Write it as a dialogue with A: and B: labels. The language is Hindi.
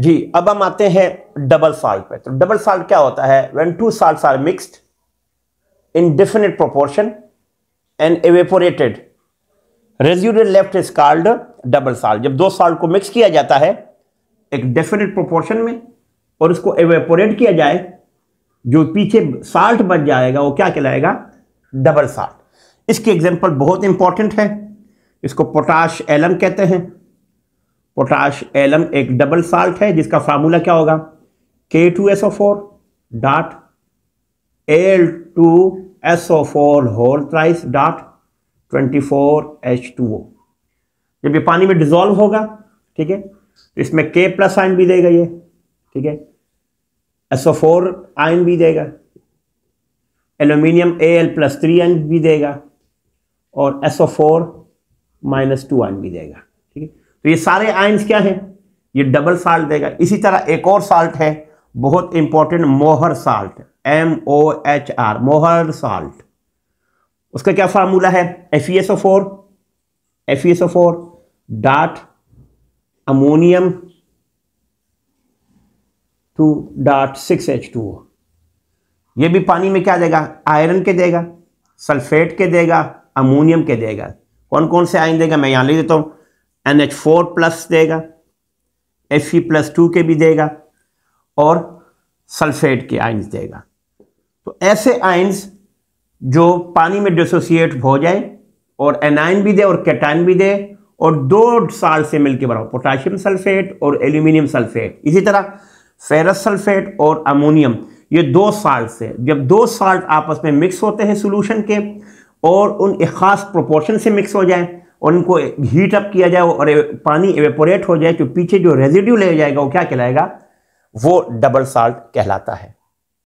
A: जी अब हम आते हैं डबल साल्ट पे तो डबल साल्ट क्या होता है when two salt are mixed in definite proportion and evaporated residue left is called double salt जब दो साल्ट को मिक्स किया जाता है एक डेफिनेट प्रोपोर्शन में और उसको एवेपोरेट किया जाए जो पीछे साल्ट बच जाएगा वो क्या कहलाएगा डबल साल्ट इसकी एग्जाम्पल बहुत इंपॉर्टेंट है इसको पोटाश एलम कहते हैं पोटाश एलम एक डबल साल्ट है जिसका फार्मूला क्या होगा K two S O four dot L two S O four whole thrice dot twenty four H two O जब ये पानी में डिजोल्व होगा ठीक है तो इसमें के प्लस आयन भी देगा ये ठीक है एस ओ फोर आयन भी देगा aluminium A L plus three ion भी देगा और S O four minus two ion भी देगा तो ये सारे आयंस क्या है ये डबल साल्ट देगा इसी तरह एक और साल्ट है बहुत important Mohr salt M O H R Mohr salt उसका क्या फार्मूला है F S O four F S O four dot ammonium two dot six H two O ये भी पानी में क्या देगा आयरन के देगा सल्फेट के देगा अमोनियम के देगा कौन कौन से आयन देगा मैं यहां ले देता हूँ एन एच फोर प्लस देगा एफ ई प्लस टू के भी देगा और सल्फेट के आइंस देगा तो ऐसे आइंस जो पानी में डिसोसिएट हो जाए और एनाइन भी दे और कैटाइन भी दे और दो साल से मिलकर बनाओ पोटाशियम सल्फेट और एल्यूमिनियम सल्फेट इसी तरह फेरस सल्फेट और अमोनियम ये दो साल से जब दो साल्ट आपस में मिक्स होते हैं सोल्यूशन के और उन एक ख़ास प्रोपोर्शन से मिक्स हो जाए उनको हीट अप किया जाए और पानी एवेपोरेट हो जाए तो पीछे जो रेजिड्यू ले जाएगा वो क्या कहलाएगा वो डबल साल्ट कहलाता है